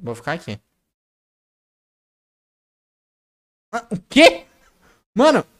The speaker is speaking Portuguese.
Vou ficar aqui. Ah, o quê? Mano,